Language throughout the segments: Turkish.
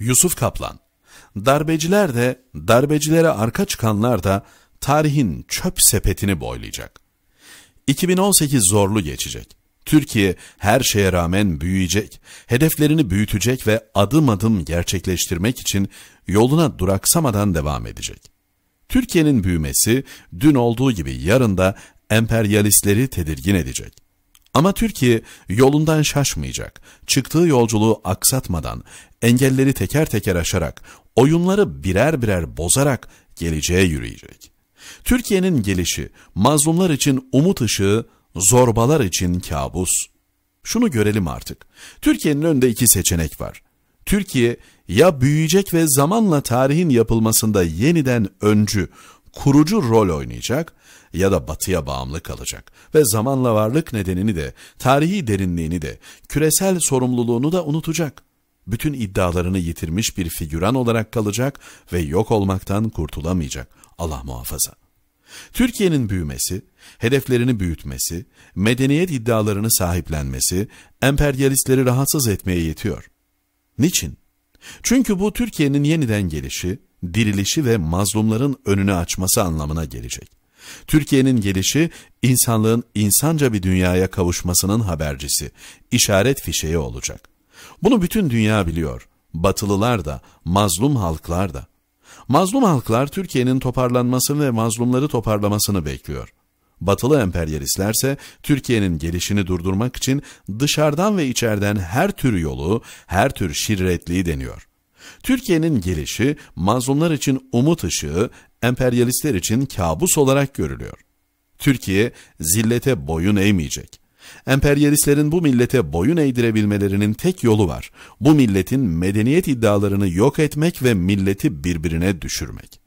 Yusuf Kaplan Darbeciler de, darbecilere arka çıkanlar da tarihin çöp sepetini boylayacak. 2018 zorlu geçecek. Türkiye her şeye rağmen büyüyecek, hedeflerini büyütecek ve adım adım gerçekleştirmek için yoluna duraksamadan devam edecek. Türkiye'nin büyümesi dün olduğu gibi yarın da emperyalistleri tedirgin edecek. Ama Türkiye yolundan şaşmayacak, çıktığı yolculuğu aksatmadan, engelleri teker teker aşarak, oyunları birer birer bozarak geleceğe yürüyecek. Türkiye'nin gelişi mazlumlar için umut ışığı, zorbalar için kabus. Şunu görelim artık. Türkiye'nin önünde iki seçenek var. Türkiye ya büyüyecek ve zamanla tarihin yapılmasında yeniden öncü, kurucu rol oynayacak ya da batıya bağımlı kalacak ve zamanla varlık nedenini de, tarihi derinliğini de, küresel sorumluluğunu da unutacak. Bütün iddialarını yitirmiş bir figüran olarak kalacak ve yok olmaktan kurtulamayacak. Allah muhafaza. Türkiye'nin büyümesi, hedeflerini büyütmesi, medeniyet iddialarını sahiplenmesi emperyalistleri rahatsız etmeye yetiyor. Niçin? Çünkü bu Türkiye'nin yeniden gelişi, dirilişi ve mazlumların önünü açması anlamına gelecek. Türkiye'nin gelişi, insanlığın insanca bir dünyaya kavuşmasının habercisi, işaret fişeği olacak. Bunu bütün dünya biliyor. Batılılar da, mazlum halklar da. Mazlum halklar Türkiye'nin toparlanmasını ve mazlumları toparlamasını bekliyor. Batılı emperyalistlerse Türkiye'nin gelişini durdurmak için dışarıdan ve içeriden her tür yolu, her tür şirretliği deniyor. Türkiye'nin gelişi mazlumlar için umut ışığı, emperyalistler için kabus olarak görülüyor. Türkiye zillete boyun eğmeyecek. Emperyalistlerin bu millete boyun eğdirebilmelerinin tek yolu var. Bu milletin medeniyet iddialarını yok etmek ve milleti birbirine düşürmek.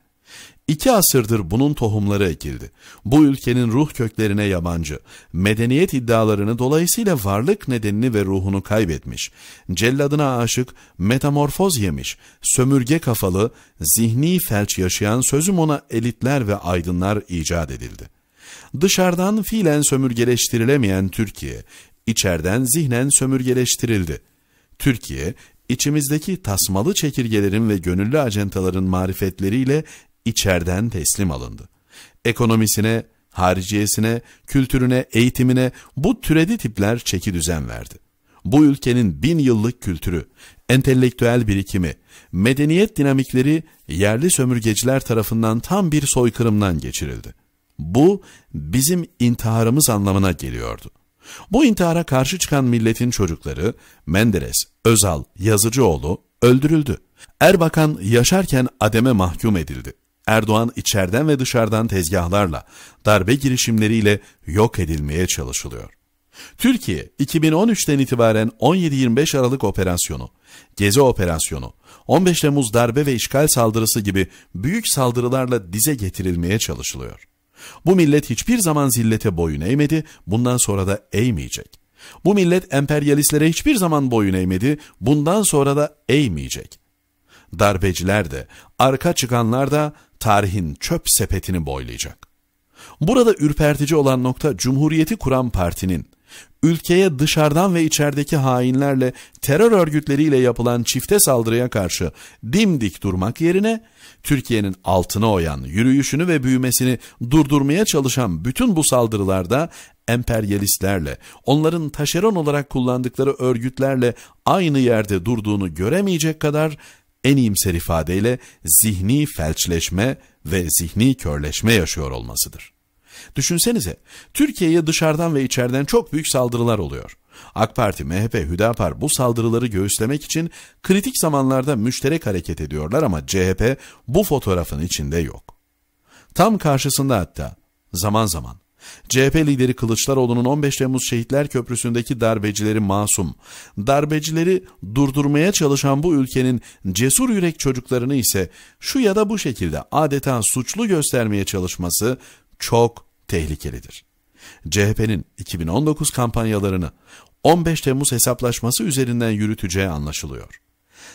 İki asırdır bunun tohumları ekildi. Bu ülkenin ruh köklerine yabancı, medeniyet iddialarını dolayısıyla varlık nedenini ve ruhunu kaybetmiş, celladına aşık, metamorfoz yemiş, sömürge kafalı, zihni felç yaşayan sözüm ona elitler ve aydınlar icat edildi. Dışarıdan fiilen sömürgeleştirilemeyen Türkiye, içeriden zihnen sömürgeleştirildi. Türkiye, içimizdeki tasmalı çekirgelerin ve gönüllü acentaların marifetleriyle içerden teslim alındı. Ekonomisine, hariciyesine, kültürüne, eğitimine bu türedi tipler çeki düzen verdi. Bu ülkenin bin yıllık kültürü, entelektüel birikimi, medeniyet dinamikleri yerli sömürgeciler tarafından tam bir soykırımdan geçirildi. Bu bizim intiharımız anlamına geliyordu. Bu intihara karşı çıkan milletin çocukları Menderes, Özal, Yazıcıoğlu öldürüldü. Erbakan yaşarken ademe mahkum edildi. Erdoğan içeriden ve dışarıdan tezgahlarla, darbe girişimleriyle yok edilmeye çalışılıyor. Türkiye 2013'ten itibaren 17-25 Aralık operasyonu, Gezi operasyonu, 15 Temmuz darbe ve işgal saldırısı gibi büyük saldırılarla dize getirilmeye çalışılıyor. Bu millet hiçbir zaman zillete boyun eğmedi, bundan sonra da eğmeyecek. Bu millet emperyalistlere hiçbir zaman boyun eğmedi, bundan sonra da eğmeyecek. Darbeciler de, arka çıkanlar da tarihin çöp sepetini boylayacak. Burada ürpertici olan nokta Cumhuriyeti kuran partinin ülkeye dışarıdan ve içerideki hainlerle terör örgütleriyle yapılan çifte saldırıya karşı dimdik durmak yerine Türkiye'nin altına oyan yürüyüşünü ve büyümesini durdurmaya çalışan bütün bu saldırılarda emperyalistlerle, onların taşeron olarak kullandıkları örgütlerle aynı yerde durduğunu göremeyecek kadar en iyimser ifadeyle zihni felçleşme ve zihni körleşme yaşıyor olmasıdır. Düşünsenize, Türkiye'ye dışarıdan ve içeriden çok büyük saldırılar oluyor. AK Parti, MHP, Hüdapar bu saldırıları göğüslemek için kritik zamanlarda müşterek hareket ediyorlar ama CHP bu fotoğrafın içinde yok. Tam karşısında hatta zaman zaman CHP lideri Kılıçdaroğlu'nun 15 Temmuz Şehitler Köprüsü'ndeki darbecileri masum, darbecileri durdurmaya çalışan bu ülkenin cesur yürek çocuklarını ise şu ya da bu şekilde adeta suçlu göstermeye çalışması çok tehlikelidir. CHP'nin 2019 kampanyalarını 15 Temmuz hesaplaşması üzerinden yürüteceği anlaşılıyor.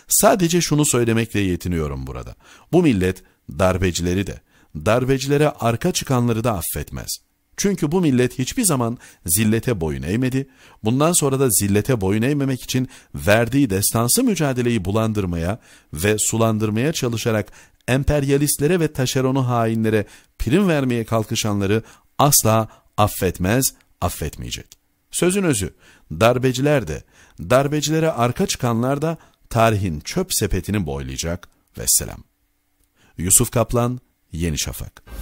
Sadece şunu söylemekle yetiniyorum burada. Bu millet darbecileri de, darbecilere arka çıkanları da affetmez.'' Çünkü bu millet hiçbir zaman zillete boyun eğmedi. Bundan sonra da zillete boyun eğmemek için verdiği destansı mücadeleyi bulandırmaya ve sulandırmaya çalışarak emperyalistlere ve taşeronu hainlere prim vermeye kalkışanları asla affetmez, affetmeyecek. Sözün özü, darbeciler de, darbecilere arka çıkanlar da tarihin çöp sepetini boylayacak. Vesselam. Yusuf Kaplan, Yeni Şafak.